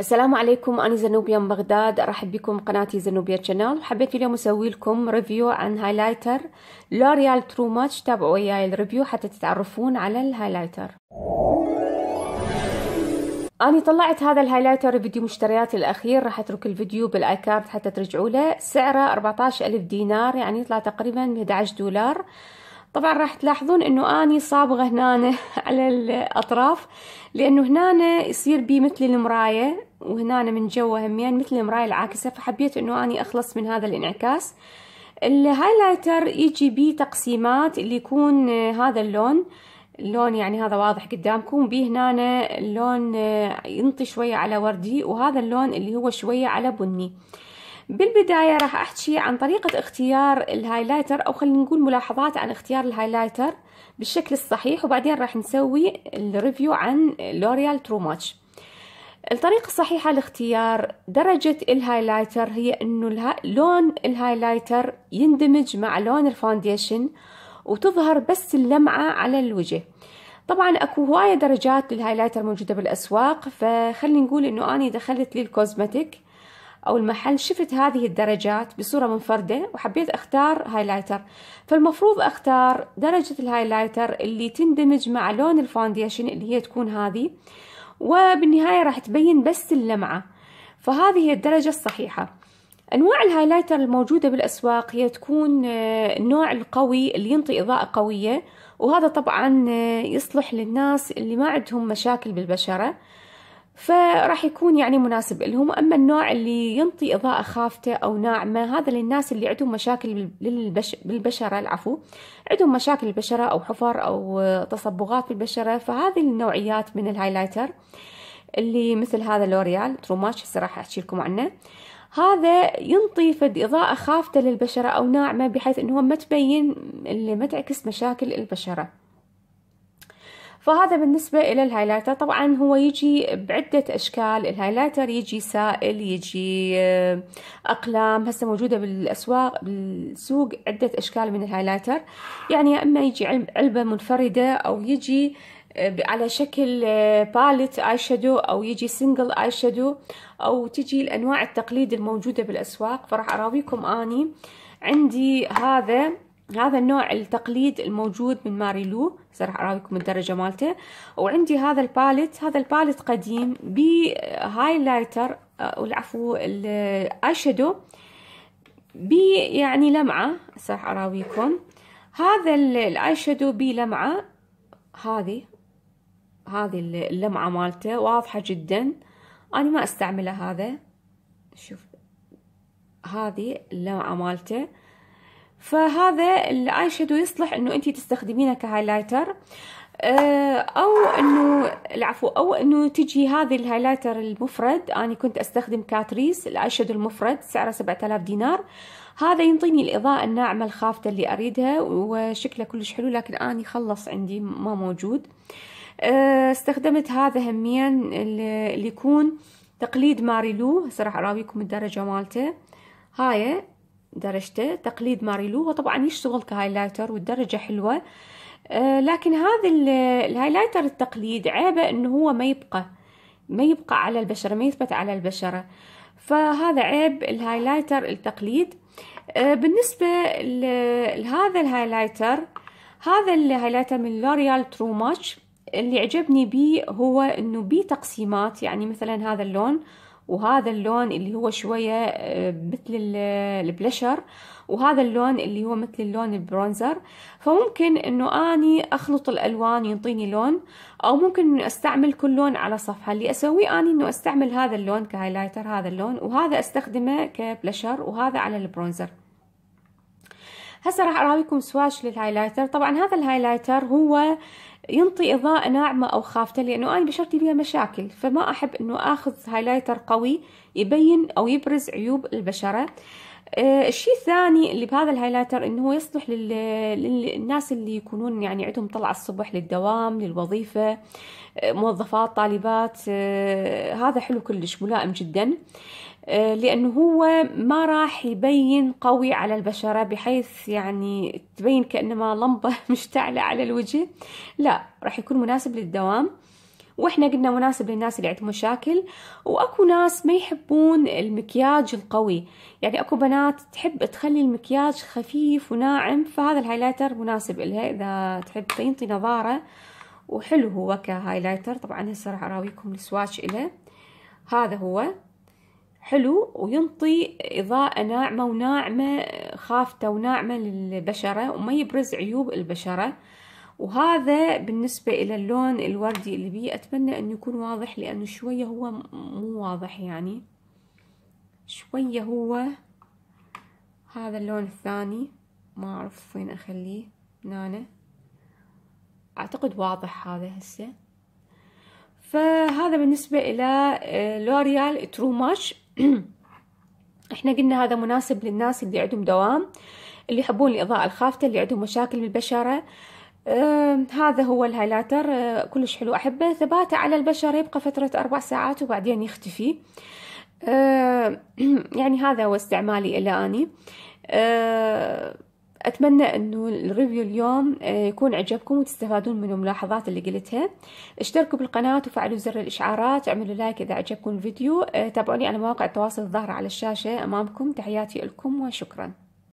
السلام عليكم أنا زنوبيا من بغداد أرحب بكم قناتي زنوبيا تشانل وحبيت اليوم أسوي لكم ريفيو عن هايلايتر لوريال ترو ماتش تابعوا وياي الريفيو حتى تتعرفون على الهايلايتر أنا طلعت هذا الهايلايتر فيديو مشترياتي الأخير راح أترك الفيديو بالآيكارد حتى ترجعوا له سعره 14 ألف دينار يعني يطلع تقريبا 11 دولار طبعا راح تلاحظون انه اني صابغه هنا على الاطراف لانه هنا يصير بي مثل المرايه وهنا من جوا همين مثل المرايه العاكسه فحبيت انه اني اخلص من هذا الانعكاس الهايلايتر يجي بيه تقسيمات اللي يكون آه، هذا اللون اللون يعني هذا واضح قدامكم بيه هنا اللون آه، ينطي شويه على وردي وهذا اللون اللي هو شويه على بني بالبداية راح أحكي عن طريقة اختيار الهايلايتر أو خلينا نقول ملاحظات عن اختيار الهايلايتر بالشكل الصحيح وبعدين راح نسوي الريفيو عن لوريال ترو ماتش الطريقة الصحيحة لاختيار درجة الهايلايتر هي أنه الها... لون الهايلايتر يندمج مع لون الفونديشن وتظهر بس اللمعة على الوجه طبعا اكو هواية درجات للهايلايتر موجودة بالاسواق فخلي نقول انه اني دخلت للكوزمتيك أو المحل شفت هذه الدرجات بصورة منفردة وحبيت أختار هايلايتر فالمفروض أختار درجة الهايلايتر اللي تندمج مع لون الفاونديشن اللي هي تكون هذه وبالنهاية راح تبين بس اللمعة فهذه هي الدرجة الصحيحة أنواع الهايلايتر الموجودة بالأسواق هي تكون النوع آه، القوي اللي ينطي إضاءة قوية وهذا طبعا آه، يصلح للناس اللي ما عندهم مشاكل بالبشرة فراح يكون يعني مناسب لهم أما النوع اللي ينطي إضاءة خافتة أو ناعمة هذا للناس اللي عندهم مشاكل بالبش... بالبشرة العفو عندهم مشاكل البشرة أو حفر أو تصبغات بالبشرة فهذه النوعيات من الهايلايتر اللي مثل هذا لوريال تروماش هسه راح أحكي لكم عنه هذا ينطي فد إضاءة خافتة للبشرة أو ناعمة بحيث أنه ما تبين اللي ما تعكس مشاكل البشرة فهذا بالنسبة إلى الهايلايتر طبعا هو يجي بعدة أشكال الهايلايتر يجي سائل يجي آه، أقلام هسه موجودة بالأسواق بالسوق عدة أشكال من الهايلايتر يعني يا إما يجي علبة منفردة أو يجي آه، على شكل باليت اي شادو او يجي سنجل اي شادو او تجي الانواع التقليد الموجوده بالاسواق فراح اراويكم اني عندي هذا هذا النوع التقليد الموجود من ماري لو راح اراويكم الدرجه مالته وعندي هذا الباليت هذا الباليت قديم بهايلايتر آه، والعفو الاي شادو بي يعني لمعه راح اراويكم هذا الاي شادو بلمعه هذه هذه اللمعه مالته واضحه جدا انا ما استعمله هذا شوف هذه اللمعه مالته فهذا الاي شادو يصلح انه انت تستخدمينه كهايلايتر آه، او انه العفو او انه تجي هذه الهايلايتر المفرد انا كنت استخدم كاتريس الاي شادو المفرد سعره 7000 دينار هذا ينطيني الاضاءه الناعمه الخافته اللي اريدها وشكله كلش حلو لكن اني خلص عندي ما موجود آه، استخدمت هذا همين اللي يكون تقليد ماريلو راح اراويكم الدرجه مالته هاي درجته تقليد ماريلو هو طبعا يشتغل كهايلايتر والدرجة حلوة آه، لكن هذا الهايلايتر التقليد عيبه انه هو ما يبقى ما يبقى على البشرة ما يثبت على البشرة فهذا عيب الهايلايتر التقليد آه، بالنسبة لهذا الهايلايتر هذا الهايلايتر من لوريال ترو ماتش اللي عجبني بيه هو انه بيه تقسيمات يعني مثلا هذا اللون وهذا اللون اللي هو شوية آه، مثل آه، البلشر وهذا اللون اللي هو مثل اللون البرونزر فممكن انه اني اخلط الالوان ينطيني لون او ممكن انه استعمل كل لون على صفحة اللي اسويه اني انه استعمل هذا اللون كهايلايتر هذا اللون وهذا استخدمه كبلشر وهذا على البرونزر هسه راح اراويكم سواش للهايلايتر طبعا هذا الهايلايتر هو ينطي إضاءة ناعمة أو خافتة لأنه أنا بشرتي فيها مشاكل فما أحب أنه أخذ هايلايتر قوي يبين أو يبرز عيوب البشرة آه، الشيء الثاني اللي بهذا الهايلايتر انه هو يصلح للناس اللي يكونون يعني عندهم طلعه الصبح للدوام للوظيفه آه، موظفات طالبات آه، هذا حلو كلش ملائم جدا لانه هو ما راح يبين قوي على البشره بحيث يعني تبين كانما لمبه مشتعله على الوجه لا راح يكون مناسب للدوام واحنا قلنا مناسب للناس اللي عندهم مشاكل واكو ناس ما يحبون المكياج القوي يعني اكو بنات تحب تخلي المكياج خفيف وناعم فهذا الهايلايتر مناسب لها اذا تحب تنطي نظاره وحلو هو كهايلايتر طبعا هسه راح اراويكم السواتش له هذا هو حلو وينطي إضاءة ناعمة وناعمة خافتة وناعمة للبشرة وما يبرز عيوب البشرة وهذا بالنسبة إلى اللون الوردي اللي بيه أتمنى أنه يكون واضح لأنه شوية هو مو واضح يعني شوية هو هذا اللون الثاني ما أعرف وين أخليه نانا أعتقد واضح هذا هسه فهذا بالنسبة إلى آه، لوريال ترو ماش احنا قلنا هذا مناسب للناس اللي عندهم دوام اللي يحبون الإضاءة الخافتة اللي عندهم مشاكل بالبشرة آه هذا هو الهايلايتر آه كلش حلو احبه ثباته على البشره يبقى فتره اربع ساعات وبعدين يختفي آه يعني هذا هو استعمالي الى اني آه اتمنى انه الريفيو اليوم أه، يكون عجبكم وتستفادون من الملاحظات اللي قلتها اشتركوا بالقناه وفعلوا زر الاشعارات اعملوا لايك اذا عجبكم الفيديو أه، تابعوني على مواقع التواصل الظاهره على الشاشه امامكم تحياتي لكم وشكرا